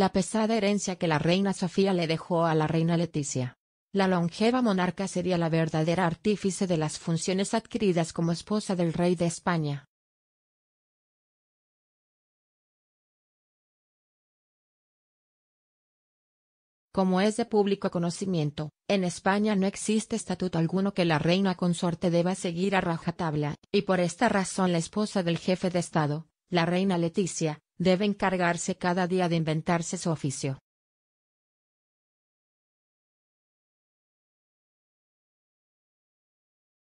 la pesada herencia que la reina Sofía le dejó a la reina Leticia. La longeva monarca sería la verdadera artífice de las funciones adquiridas como esposa del rey de España. Como es de público conocimiento, en España no existe estatuto alguno que la reina consorte deba seguir a rajatabla, y por esta razón la esposa del jefe de Estado, la reina Leticia, debe encargarse cada día de inventarse su oficio.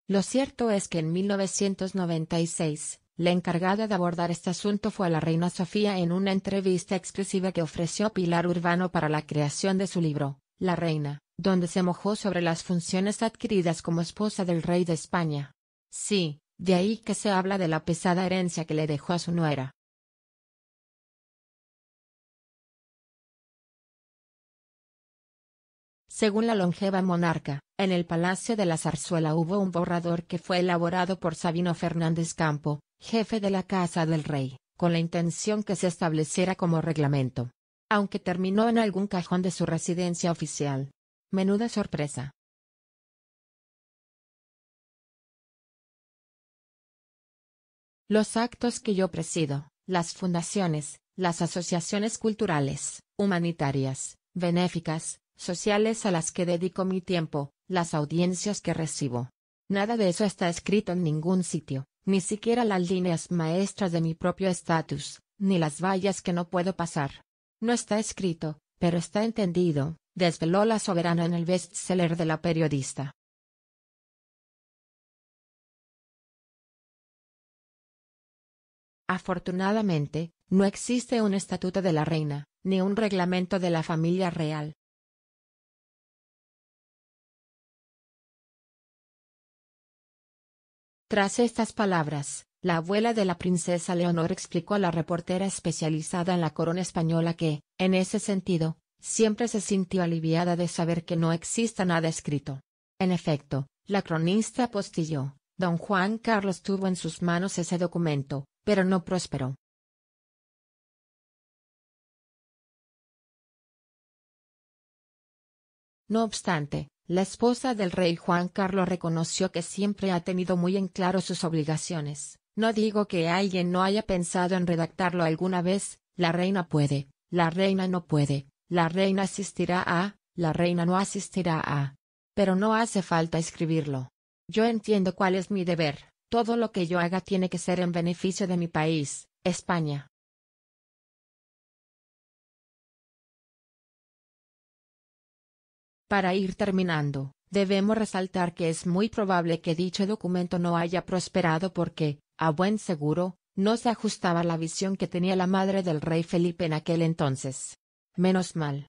Lo cierto es que en 1996, la encargada de abordar este asunto fue la reina Sofía en una entrevista exclusiva que ofreció Pilar Urbano para la creación de su libro, La Reina, donde se mojó sobre las funciones adquiridas como esposa del rey de España. Sí, de ahí que se habla de la pesada herencia que le dejó a su nuera. Según la longeva monarca, en el Palacio de la Zarzuela hubo un borrador que fue elaborado por Sabino Fernández Campo, jefe de la Casa del Rey, con la intención que se estableciera como reglamento. Aunque terminó en algún cajón de su residencia oficial. Menuda sorpresa. Los actos que yo presido, las fundaciones, las asociaciones culturales, humanitarias, benéficas, sociales a las que dedico mi tiempo, las audiencias que recibo. Nada de eso está escrito en ningún sitio, ni siquiera las líneas maestras de mi propio estatus, ni las vallas que no puedo pasar. No está escrito, pero está entendido, desveló la soberana en el bestseller de la periodista. Afortunadamente, no existe un estatuto de la reina, ni un reglamento de la familia real, Tras estas palabras, la abuela de la princesa Leonor explicó a la reportera especializada en la corona española que, en ese sentido, siempre se sintió aliviada de saber que no exista nada escrito. En efecto, la cronista apostilló, don Juan Carlos tuvo en sus manos ese documento, pero no prosperó. No obstante, la esposa del rey Juan Carlos reconoció que siempre ha tenido muy en claro sus obligaciones. No digo que alguien no haya pensado en redactarlo alguna vez, la reina puede, la reina no puede, la reina asistirá a, la reina no asistirá a. Pero no hace falta escribirlo. Yo entiendo cuál es mi deber, todo lo que yo haga tiene que ser en beneficio de mi país, España. Para ir terminando, debemos resaltar que es muy probable que dicho documento no haya prosperado porque, a buen seguro, no se ajustaba la visión que tenía la madre del rey Felipe en aquel entonces. Menos mal.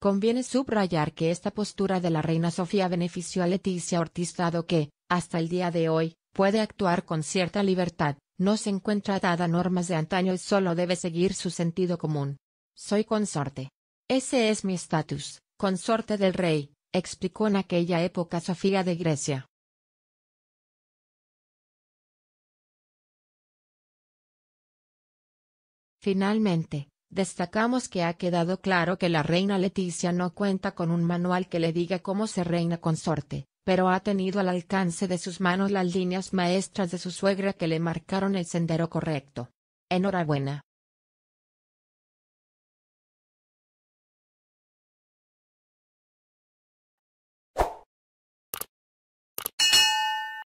Conviene subrayar que esta postura de la reina Sofía benefició a Leticia Ortiz dado que, hasta el día de hoy, puede actuar con cierta libertad, no se encuentra dada normas de antaño y solo debe seguir su sentido común. Soy consorte. Ese es mi estatus, consorte del rey, explicó en aquella época Sofía de Grecia. Finalmente, destacamos que ha quedado claro que la reina Leticia no cuenta con un manual que le diga cómo se reina consorte, pero ha tenido al alcance de sus manos las líneas maestras de su suegra que le marcaron el sendero correcto. Enhorabuena.